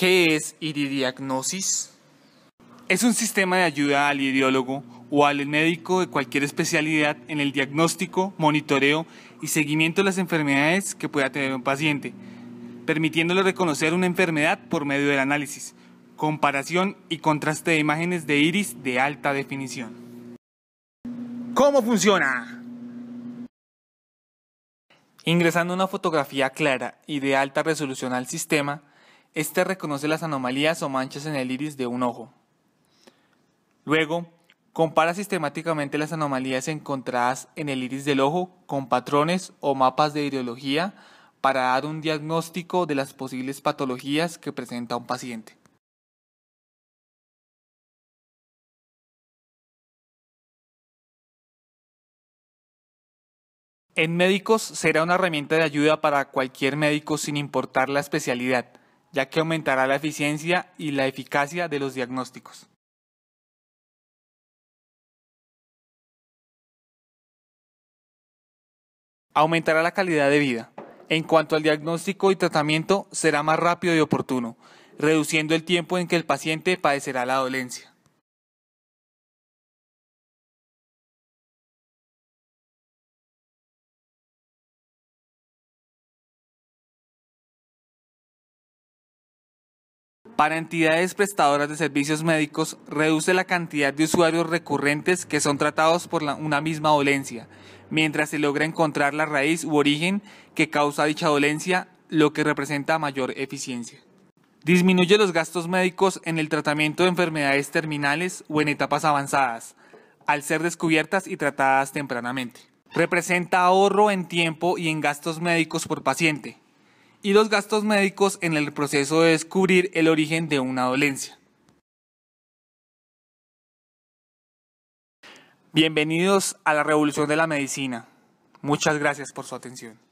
¿Qué es iridiagnosis? Es un sistema de ayuda al ideólogo o al médico de cualquier especialidad en el diagnóstico, monitoreo y seguimiento de las enfermedades que pueda tener un paciente, permitiéndole reconocer una enfermedad por medio del análisis, comparación y contraste de imágenes de iris de alta definición. ¿Cómo funciona? Ingresando una fotografía clara y de alta resolución al sistema, este reconoce las anomalías o manchas en el iris de un ojo. Luego, compara sistemáticamente las anomalías encontradas en el iris del ojo con patrones o mapas de ideología para dar un diagnóstico de las posibles patologías que presenta un paciente. En médicos será una herramienta de ayuda para cualquier médico sin importar la especialidad ya que aumentará la eficiencia y la eficacia de los diagnósticos. Aumentará la calidad de vida. En cuanto al diagnóstico y tratamiento, será más rápido y oportuno, reduciendo el tiempo en que el paciente padecerá la dolencia. Para entidades prestadoras de servicios médicos, reduce la cantidad de usuarios recurrentes que son tratados por una misma dolencia, mientras se logra encontrar la raíz u origen que causa dicha dolencia, lo que representa mayor eficiencia. Disminuye los gastos médicos en el tratamiento de enfermedades terminales o en etapas avanzadas, al ser descubiertas y tratadas tempranamente. Representa ahorro en tiempo y en gastos médicos por paciente, y los gastos médicos en el proceso de descubrir el origen de una dolencia. Bienvenidos a la revolución de la medicina. Muchas gracias por su atención.